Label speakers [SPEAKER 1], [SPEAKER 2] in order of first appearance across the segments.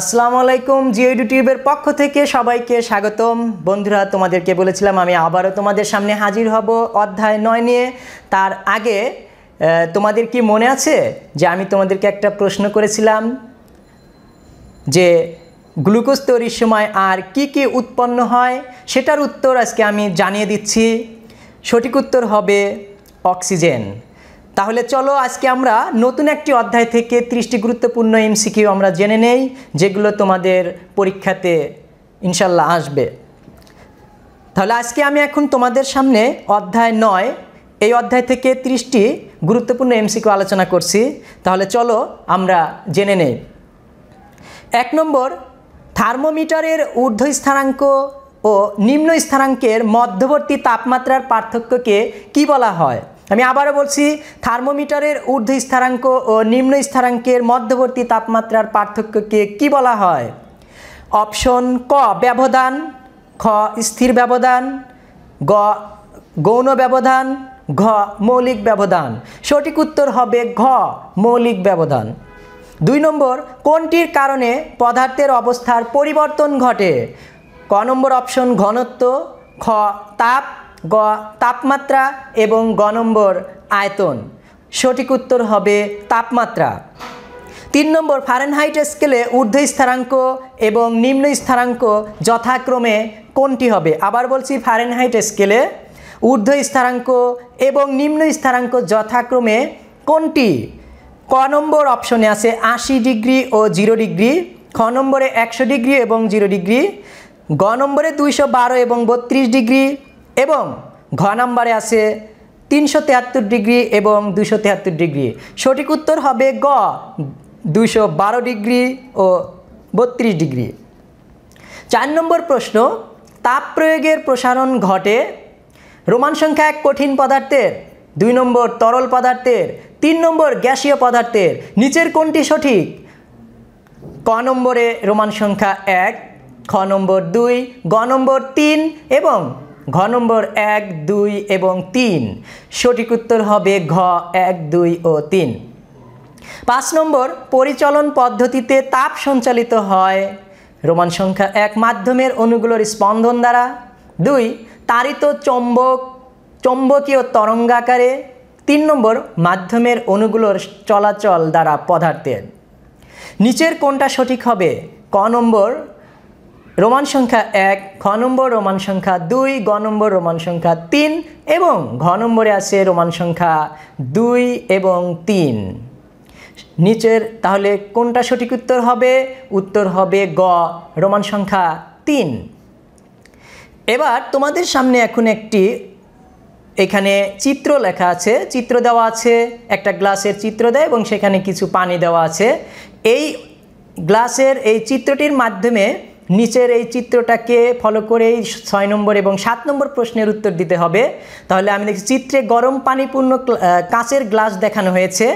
[SPEAKER 1] আসসালামু আলাইকুম জিও ইউটিউবের পক্ষ থেকে সবাইকে স্বাগতম বন্ধুরা তোমাদেরকে বলেছিলাম আমি আবারও তোমাদের সামনে হাজির হব অধ্যায় নয় নিয়ে তার আগে তোমাদের কি মনে আছে যে আমি তোমাদেরকে একটা প্রশ্ন করেছিলাম যে গ্লুকোজ তৈরির সময় আর কি কি উৎপন্ন হয় সেটার উত্তর আজকে আমি জানিয়ে দিচ্ছি সঠিক উত্তর হবে অক্সিজেন তাহলে চলো আজকে আমরা নতুন একটি অধ্যায় থেকে ত্রিশটি গুরুত্বপূর্ণ এমসিকিউ আমরা জেনে নেই যেগুলো তোমাদের পরীক্ষাতে ইনশাল্লাহ আসবে তাহলে আজকে আমি এখন তোমাদের সামনে অধ্যায় নয় এই অধ্যায় থেকে ত্রিশটি গুরুত্বপূর্ণ এমসিকিউ আলোচনা করছি তাহলে চলো আমরা জেনে নেই এক নম্বর থার্মোমিটারের ঊর্ধ্ব স্থানাঙ্ক ও নিম্ন স্থানাঙ্কের মধ্যবর্তী তাপমাত্রার পার্থক্যকে কি বলা হয় আমি আবারও বলছি থার্মোমিটারের ঊর্ধ্ব স্থানাঙ্ক ও নিম্ন স্থানাঙ্কের মধ্যবর্তী তাপমাত্রার পার্থক্যকে কি বলা হয় অপশন ক ব্যবধান খ স্থির ব্যবধান গ গৌণ ব্যবধান ঘ মৌলিক ব্যবধান সঠিক উত্তর হবে ঘ মৌলিক ব্যবধান দুই নম্বর কোনটির কারণে পদার্থের অবস্থার পরিবর্তন ঘটে ক নম্বর অপশন ঘনত্ব খ তাপ গ তাপমাত্রা এবং গ নম্বর আয়তন সঠিক উত্তর হবে তাপমাত্রা তিন নম্বর ফারেনহাইট স্কেলে ঊর্ধ্ব স্থানাঙ্ক এবং নিম্ন স্থানাঙ্ক যথাক্রমে কোনটি হবে আবার বলছি ফারেনহাইট স্কেলে ঊর্ধ্ব স্থানাঙ্ক এবং নিম্ন স্থানাঙ্ক যথাক্রমে কোনটি ক নম্বর অপশনে আছে আশি ডিগ্রি ও জিরো ডিগ্রি খ নম্বরে একশো ডিগ্রি এবং জিরো ডিগ্রি গ নম্বরে দুইশো বারো এবং বত্রিশ ডিগ্রি এবং ঘ নাম্বারে আছে তিনশো তেহাত্তর ডিগ্রি এবং দুশো তেহাত্তর ডিগ্রি সঠিক উত্তর হবে গ দুশো বারো ডিগ্রি ও বত্রিশ ডিগ্রি চার নম্বর প্রশ্ন তাপ প্রয়োগের প্রসারণ ঘটে রোমান সংখ্যা এক কঠিন পদার্থের দুই নম্বর তরল পদার্থের তিন নম্বর গ্যাসীয় পদার্থের নিচের কোনটি সঠিক ক নম্বরে রোমান সংখ্যা এক খ নম্বর দুই গ নম্বর তিন এবং ঘ নম্বর এক দুই এবং তিন সঠিক উত্তর হবে ঘ এক দুই ও তিন পাঁচ নম্বর পরিচলন পদ্ধতিতে তাপ সঞ্চালিত হয় রোমান সংখ্যা এক মাধ্যমের অণুগুলোর স্পন্দন দ্বারা দুই তারিত চম্বক চম্বকীয় তরঙ্গাকারে তিন নম্বর মাধ্যমের অনুগুলোর চলাচল দ্বারা পদার্থের নিচের কোনটা সঠিক হবে ক নম্বর রোমান সংখ্যা এক খ নম্বর রোমান সংখ্যা দুই গ নম্বর রোমান সংখ্যা তিন এবং ঘ নম্বরে আছে রোমান সংখ্যা দুই এবং তিন নিচের তাহলে কোনটা সঠিক উত্তর হবে উত্তর হবে গ রোমান সংখ্যা তিন এবার তোমাদের সামনে এখন একটি এখানে চিত্র লেখা আছে চিত্র দেওয়া আছে একটা গ্লাসের চিত্র দেয় এবং সেখানে কিছু পানি দেওয়া আছে এই গ্লাসের এই চিত্রটির মাধ্যমে নিচের এই চিত্রটাকে ফলো করেই ছয় নম্বর এবং সাত নম্বর প্রশ্নের উত্তর দিতে হবে তাহলে আমি দেখছি চিত্রে গরম পানিপূর্ণ কাঁচের গ্লাস দেখানো হয়েছে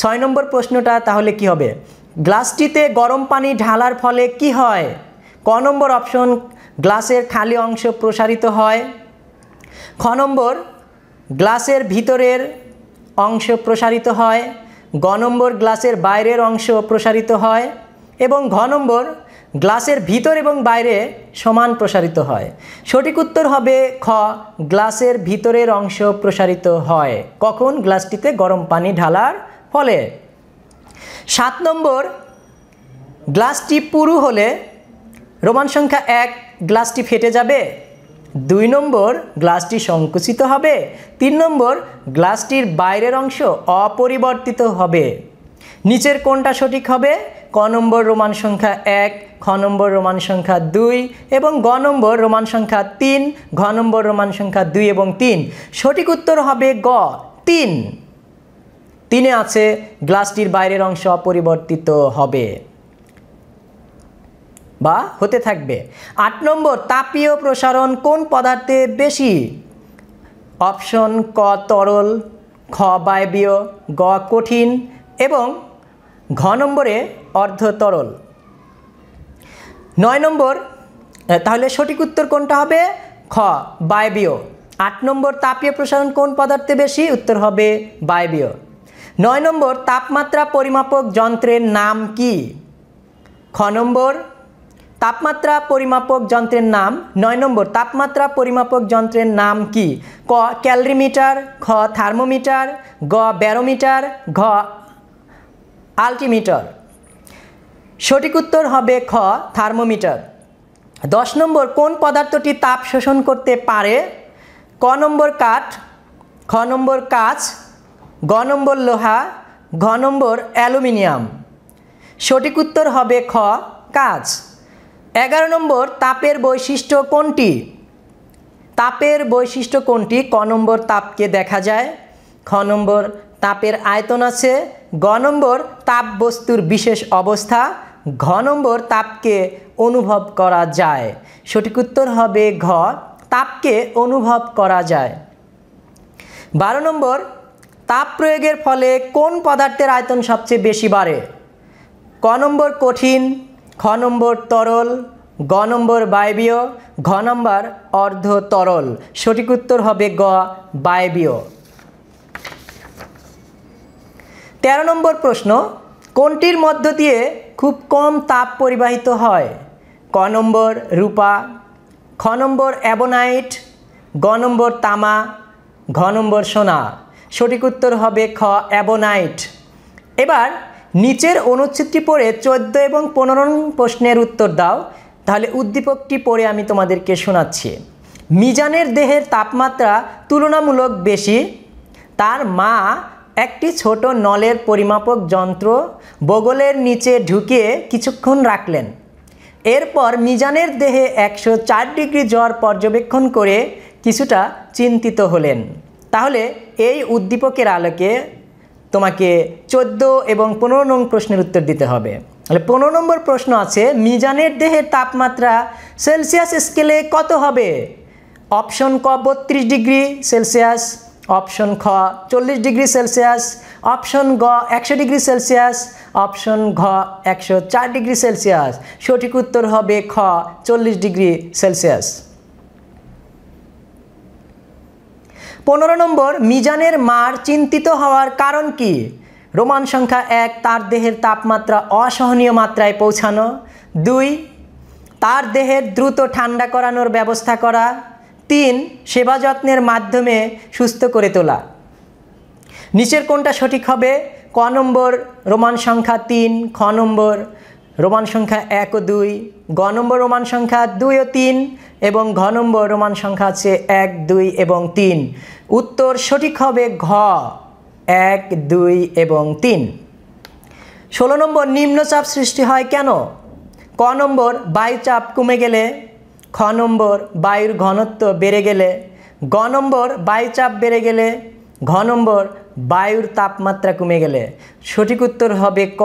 [SPEAKER 1] ছয় নম্বর প্রশ্নটা তাহলে কি হবে গ্লাসটিতে গরম পানি ঢালার ফলে কি হয় ক নম্বর অপশন গ্লাসের খালি অংশ প্রসারিত হয় খ নম্বর গ্লাসের ভিতরের অংশ প্রসারিত হয় গ নম্বর গ্লাসের বাইরের অংশ প্রসারিত হয় এবং ঘ নম্বর গ্লাসের ভিতর এবং বাইরে সমান প্রসারিত হয় সঠিক উত্তর হবে খ গ্লাসের ভিতরের অংশ প্রসারিত হয় কখন গ্লাসটিতে গরম পানি ঢালার ফলে সাত নম্বর গ্লাসটি পুরু হলে রোমান সংখ্যা এক গ্লাসটি ফেটে যাবে দুই নম্বর গ্লাসটি সংকুচিত হবে তিন নম্বর গ্লাসটির বাইরের অংশ অপরিবর্তিত হবে নিচের কোনটা সঠিক হবে ক নম্বর রোমান সংখ্যা এক খ নম্বর রোমান সংখ্যা দুই এবং গ নম্বর রোমান সংখ্যা তিন ঘ নম্বর রোমান সংখ্যা দুই এবং তিন সঠিক উত্তর হবে গ তিন তিনে আছে গ্লাসটির বাইরের অংশ পরিবর্তিত হবে বা হতে থাকবে আট নম্বর তাপীয় প্রসারণ কোন পদার্থে বেশি অপশন ক তরল খ বায়বীয় গ কঠিন এবং ঘ নম্বরে অর্ধ তরল নয় নম্বর তাহলে সঠিক উত্তর কোনটা হবে খ বায়বীয় আট নম্বর তাপীয় প্রসারণ কোন পদার্থে বেশি উত্তর হবে বায়বীয় নয় নম্বর তাপমাত্রা পরিমাপক যন্ত্রের নাম কি খ নম্বর তাপমাত্রা পরিমাপক যন্ত্রের নাম নয় নম্বর তাপমাত্রা পরিমাপক যন্ত্রের নাম কি ক ক্যালরিমিটার খ থার্মোমিটার গ ব্যারোমিটার ঘ আলটিমিটার সঠিক উত্তর হবে খ থার্মোমিটার দশ নম্বর কোন পদার্থটি তাপ শোষণ করতে পারে ক নম্বর কাঠ খ নম্বর কাঁচ গ নম্বর লোহা ঘ নম্বর অ্যালুমিনিয়াম সঠিক উত্তর হবে খ কাজ এগারো নম্বর তাপের বৈশিষ্ট্য কোনটি তাপের বৈশিষ্ট্য কোনটি ক নম্বর তাপকে দেখা যায় খ নম্বর তাপের আয়তন আছে গ নম্বর তাপ বস্তুর বিশেষ অবস্থা ঘ নম্বর তাপকে অনুভব করা যায় সঠিক উত্তর হবে ঘ তাপকে অনুভব করা যায় বারো নম্বর তাপ প্রয়োগের ফলে কোন পদার্থের আয়তন সবচেয়ে বেশি বাড়ে ক নম্বর কঠিন খ নম্বর তরল গ নম্বর বায়বীয় ঘ নম্বর অর্ধ তরল সঠিক উত্তর হবে গ বায়বীয় তেরো নম্বর প্রশ্ন কোনটির মধ্য দিয়ে খুব কম তাপ পরিবাহিত হয় ক নম্বর রূপা খ নম্বর অ্যাবোনাইট গ নম্বর তামা ঘ নম্বর সোনা সঠিক উত্তর হবে খ অ্যাবোনাইট এবার নিচের অনুচ্ছেদটি পড়ে চোদ্দ এবং পনেরো প্রশ্নের উত্তর দাও তাহলে উদ্দীপকটি পড়ে আমি তোমাদেরকে শোনাচ্ছি মিজানের দেহের তাপমাত্রা তুলনামূলক বেশি তার মা একটি ছোট নলের পরিমাপক যন্ত্র বগলের নিচে ঢুকিয়ে কিছুক্ষণ রাখলেন এরপর মিজানের দেহে একশো ডিগ্রি জ্বর পর্যবেক্ষণ করে কিছুটা চিন্তিত হলেন তাহলে এই উদ্দীপকের আলোকে তোমাকে ১৪ এবং পনেরো নং প্রশ্নের উত্তর দিতে হবে তাহলে পনেরো নম্বর প্রশ্ন আছে মিজানের দেহের তাপমাত্রা সেলসিয়াস স্কেলে কত হবে অপশন ক বত্রিশ ডিগ্রি সেলসিয়াস অপশন খ চল্লিশ ডিগ্রি সেলসিয়াস অপশন গ একশো ডিগ্রি সেলসিয়াস অপশন ঘ একশো চার ডিগ্রি সেলসিয়াস সঠিক উত্তর হবে খ চল্লিশ ডিগ্রি সেলসিয়াস পনেরো নম্বর মিজানের মার চিন্তিত হওয়ার কারণ কি রোমান সংখ্যা এক তার দেহের তাপমাত্রা অসহনীয় মাত্রায় পৌঁছানো দুই তার দেহের দ্রুত ঠান্ডা করানোর ব্যবস্থা করা তিন সেবা যত্নের মাধ্যমে সুস্থ করে তোলা নিচের কোনটা সঠিক হবে ক নম্বর রোমান সংখ্যা তিন খ নম্বর রোমান সংখ্যা এক ও দুই গ নম্বর রোমান সংখ্যা দুই ও তিন এবং ঘ নম্বর রোমান সংখ্যা আছে এক দুই এবং তিন উত্তর সঠিক হবে ঘ এক দুই এবং তিন ষোলো নম্বর নিম্নচাপ সৃষ্টি হয় কেন ক নম্বর বায়ুচাপ কমে গেলে খ নম্বর বায়ুর ঘনত্ব বেড়ে গেলে গ নম্বর বায়ুচাপ বেড়ে গেলে ঘ নম্বর বায়ুর তাপমাত্রা কমে গেলে সঠিক উত্তর হবে ক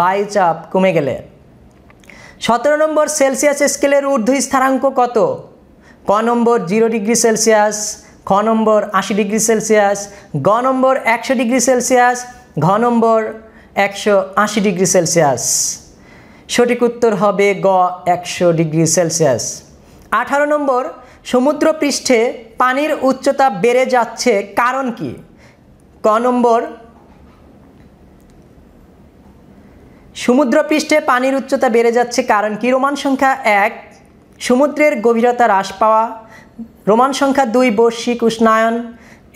[SPEAKER 1] বায়ুচাপ কমে গেলে সতেরো নম্বর সেলসিয়াস স্কেলের ঊর্ধ্ব স্থানাঙ্ক কত ক নম্বর জিরো ডিগ্রি সেলসিয়াস খ নম্বর আশি ডিগ্রি সেলসিয়াস গ নম্বর একশো ডিগ্রি সেলসিয়াস ঘ নম্বর একশো আশি ডিগ্রি সেলসিয়াস সঠিক উত্তর হবে গ একশো ডিগ্রি সেলসিয়াস আঠারো নম্বর সমুদ্র পৃষ্ঠে পানির উচ্চতা বেড়ে যাচ্ছে কারণ কি ক নম্বর সমুদ্রপৃষ্ঠে পানির উচ্চতা বেড়ে যাচ্ছে কারণ কি রোমান সংখ্যা এক সমুদ্রের গভীরতা হ্রাস পাওয়া রোমান সংখ্যা দুই বৈশ্বিক উষ্ণায়ন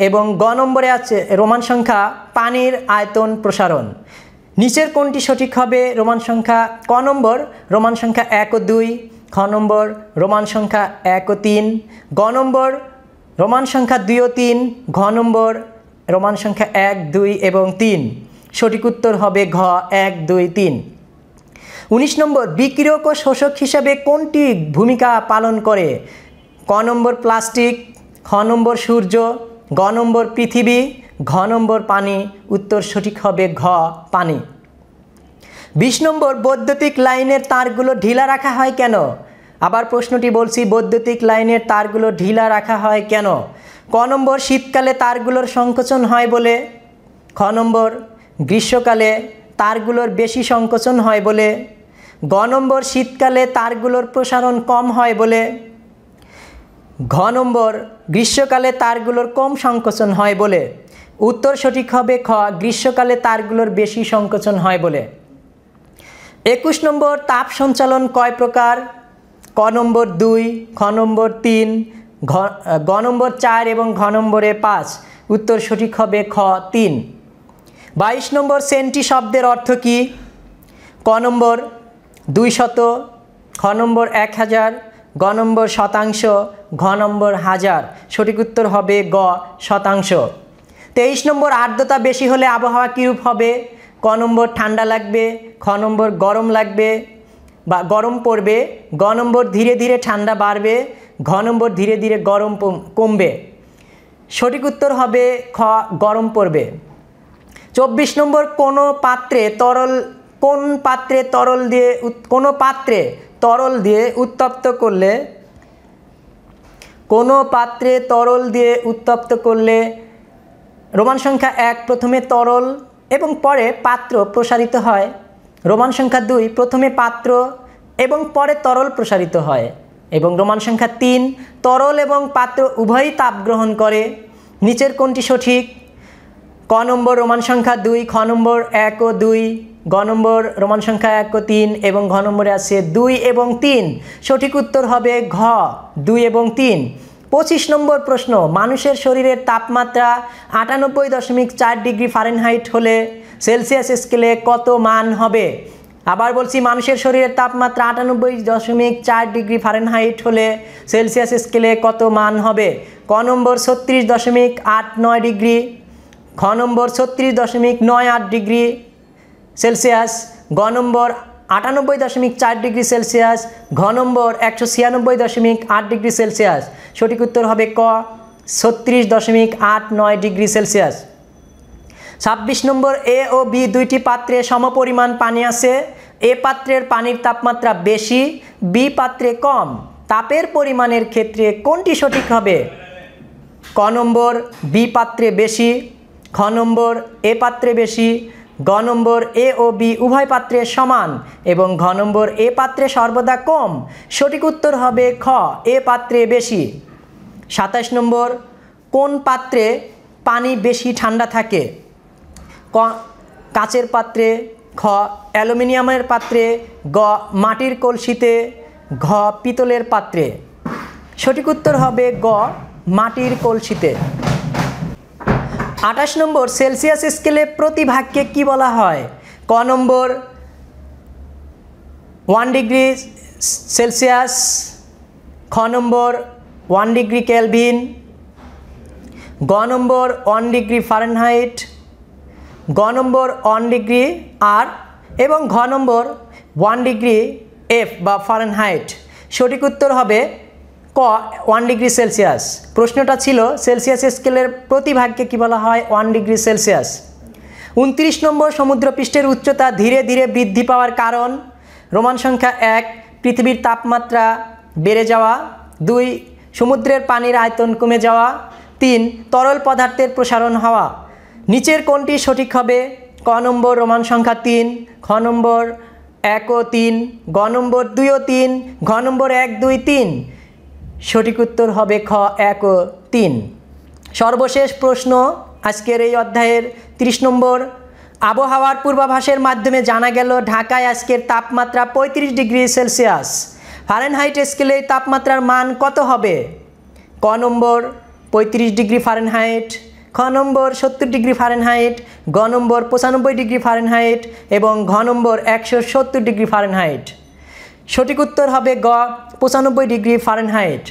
[SPEAKER 1] এবং গ নম্বরে আছে রোমান সংখ্যা পানির আয়তন প্রসারণ নিচের কোনটি সঠিক হবে রোমান সংখ্যা ক নম্বর রোমান সংখ্যা এক ও দুই খ নম্বর রোমান সংখ্যা এক ও তিন গ নম্বর রোমান সংখ্যা দুই ও তিন ঘ নম্বর রোমান সংখ্যা এক দুই এবং তিন সঠিক উত্তর হবে ঘ এক দুই তিন উনিশ নম্বর বিক্রিয়ক ও শোষক হিসাবে কোনটি ভূমিকা পালন করে ক নম্বর প্লাস্টিক খ নম্বর সূর্য গ নম্বর পৃথিবী ঘ নম্বর পানি উত্তর সঠিক হবে ঘ পানি বিশ নম্বর বৈদ্যুতিক লাইনের তারগুলো ঢিলা রাখা হয় কেন আবার প্রশ্নটি বলছি বৈদ্যুতিক লাইনের তারগুলো ঢিলা রাখা হয় কেন ক নম্বর শীতকালে তারগুলোর সংকোচন হয় বলে খ নম্বর গ্রীষ্মকালে তারগুলোর বেশি সংকোচন হয় বলে গ নম্বর শীতকালে তারগুলোর প্রসারণ কম হয় বলে ঘ নম্বর গ্রীষ্মকালে তারগুলোর কম সংকোচন হয় বলে উত্তর সঠিক হবে খ গ্রীষ্মকালে তারগুলোর বেশি সংকোচন হয় বলে একুশ নম্বর তাপ সঞ্চালন কয় প্রকার ক নম্বর দুই খ নম্বর তিন ঘ নম্বর চার এবং ঘ নম্বরে পাঁচ উত্তর সঠিক হবে খ তিন বাইশ নম্বর সেন্টি শব্দের অর্থ কি ক নম্বর দুই শত খ নম্বর এক হাজার গ নম্বর শতাংশ ঘ নম্বর হাজার সঠিক উত্তর হবে গ শতাংশ তেইশ নম্বর আর্দ্রতা বেশি হলে আবহাওয়া কীরূপ হবে ক নম্বর ঠান্ডা লাগবে খ নম্বর গরম লাগবে বা গরম পড়বে গ নম্বর ধীরে ধীরে ঠান্ডা বাড়বে ঘ নম্বর ধীরে ধীরে গরম কমবে সঠিক উত্তর হবে খ গরম পড়বে চব্বিশ নম্বর কোনো পাত্রে তরল কোন পাত্রে তরল দিয়ে কোনো পাত্রে তরল দিয়ে উত্তপ্ত করলে কোনো পাত্রে তরল দিয়ে উত্তপ্ত করলে রোমান সংখ্যা এক প্রথমে তরল এবং পরে পাত্র প্রসারিত হয় রোমান সংখ্যা দুই প্রথমে পাত্র এবং পরে তরল প্রসারিত হয় এবং রোমান সংখ্যা তিন তরল এবং পাত্র উভয়ই তাপ গ্রহণ করে নিচের কোনটি সঠিক ক নম্বর রোমান সংখ্যা দুই খ নম্বর এক ও দুই গ নম্বর রোমান সংখ্যা এক ও তিন এবং ঘ নম্বরে আছে দুই এবং তিন সঠিক উত্তর হবে ঘ দুই এবং তিন পঁচিশ নম্বর প্রশ্ন মানুষের শরীরের তাপমাত্রা আটানব্বই দশমিক চার ডিগ্রি ফারেনহাইট হলে সেলসিয়াস স্কেলে কত মান হবে আবার বলছি মানুষের শরীরের তাপমাত্রা আটানব্বই দশমিক চার ডিগ্রি ফারেনহাইট হলে সেলসিয়াস স্কেলে কত মান হবে ক নম্বর ছত্রিশ দশমিক আট নয় ডিগ্রি খ নম্বর ছত্রিশ দশমিক নয় আট ডিগ্রি সেলসিয়াস গ নম্বর আটানব্বই দশমিক চার ডিগ্রি সেলসিয়াস ঘ নম্বর একশো ছিয়ানব্বই দশমিক আট ডিগ্রি সেলসিয়াস সঠিক উত্তর হবে ক ছত্রিশ দশমিক আট নয় ডিগ্রি সেলসিয়াস ছাব্বিশ নম্বর এ ও বি দুইটি পাত্রে সমপরিমাণ পানি আছে এ পাত্রের পানির তাপমাত্রা বেশি বি পাত্রে কম তাপের পরিমাণের ক্ষেত্রে কোনটি সঠিক হবে ক নম্বর বি পাত্রে বেশি খ নম্বর এ পাত্রে বেশি গ নম্বর এ ও বি উভয় পাত্রে সমান এবং ঘ নম্বর এ পাত্রে সর্বদা কম সঠিক উত্তর হবে খ এ পাত্রে বেশি সাতাশ নম্বর কোন পাত্রে পানি বেশি ঠান্ডা থাকে ক কাঁচের পাত্রে খ অ্যালুমিনিয়ামের পাত্রে গ মাটির কলসিতে ঘ পিতলের পাত্রে সঠিক উত্তর হবে গ মাটির কলসিতে আঠাশ নম্বর সেলসিয়াস স্কেলে প্রতি ভাগকে কী বলা হয় ক নম্বর ওয়ান ডিগ্রি সেলসিয়াস খ নম্বর ওয়ান ডিগ্রি ক্যালভিন গ নম্বর ওয়ান ডিগ্রি ফারেনহাইট গ নম্বর ওয়ান ডিগ্রি আর এবং ঘ নম্বর ওয়ান ডিগ্রি এফ বা ফারেনহাইট সঠিক উত্তর হবে ওয়ান ডিগ্রি সেলসিয়াস প্রশ্নটা ছিল সেলসিয়াস স্কেলের প্রতিভাগকে কী বলা হয় ওয়ান ডিগ্রি সেলসিয়াস উনত্রিশ নম্বর সমুদ্রপৃষ্ঠের উচ্চতা ধীরে ধীরে বৃদ্ধি পাওয়ার কারণ রোমান সংখ্যা এক পৃথিবীর তাপমাত্রা বেড়ে যাওয়া দুই সমুদ্রের পানির আয়তন কমে যাওয়া তিন তরল পদার্থের প্রসারণ হওয়া নিচের কোনটি সঠিক হবে ক নম্বর রোমান সংখ্যা তিন খ নম্বর এক ও তিন গ নম্বর দুই ও তিন ঘ নম্বর এক দুই তিন সঠিক উত্তর হবে খ এক ও তিন সর্বশেষ প্রশ্ন আজকের এই অধ্যায়ের ৩০ নম্বর আবহাওয়ার পূর্বাভাসের মাধ্যমে জানা গেল ঢাকায় আজকের তাপমাত্রা ৩৫ ডিগ্রি সেলসিয়াস ফারেনহাইট স্কেলে তাপমাত্রার মান কত হবে ক নম্বর ৩৫ ডিগ্রি ফারেনহাইট খ নম্বর সত্তর ডিগ্রি ফারেনহাইট গ নম্বর পঁচানব্বই ডিগ্রি ফারেনহাইট এবং ঘ নম্বর একশো সত্তর ডিগ্রি ফারেনহাইট সঠিক উত্তর হবে গ পঁচানব্বই ডিগ্রি ফারেনহাইট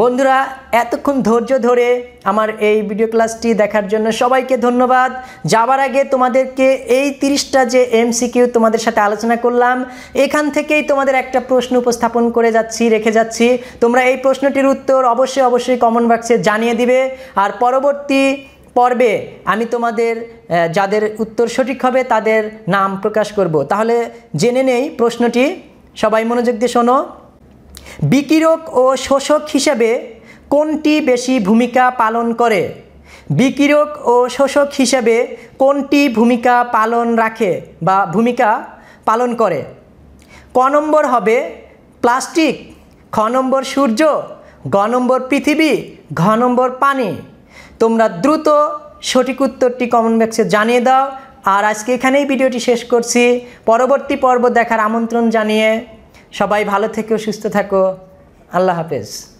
[SPEAKER 1] বন্ধুরা এতক্ষণ ধৈর্য ধরে আমার এই ভিডিও ক্লাসটি দেখার জন্য সবাইকে ধন্যবাদ যাবার আগে তোমাদেরকে এই তিরিশটা যে এমসিকিউ তোমাদের সাথে আলোচনা করলাম এখান থেকেই তোমাদের একটা প্রশ্ন উপস্থাপন করে যাচ্ছি রেখে যাচ্ছি তোমরা এই প্রশ্নটির উত্তর অবশ্যই অবশ্যই কমেন্ট বক্সে জানিয়ে দিবে আর পরবর্তী পর্বে আমি তোমাদের যাদের উত্তর সঠিক হবে তাদের নাম প্রকাশ করব তাহলে জেনে নেই প্রশ্নটি সবাই মনোযোগ দিয়ে শোনো বিকিরক ও শোষক হিসেবে কোনটি বেশি ভূমিকা পালন করে বিকিরক ও শোষক হিসেবে কোনটি ভূমিকা পালন রাখে বা ভূমিকা পালন করে ক নম্বর হবে প্লাস্টিক খ নম্বর সূর্য গ নম্বর পৃথিবী ঘ নম্বর পানি তোমরা দ্রুত সঠিক উত্তরটি কমন বক্সে জানিয়ে দাও আর আজকে এখানেই ভিডিওটি শেষ করছি পরবর্তী পর্ব দেখার আমন্ত্রণ জানিয়ে সবাই ভালো থেকো সুস্থ থাকো আল্লাহ হাফেজ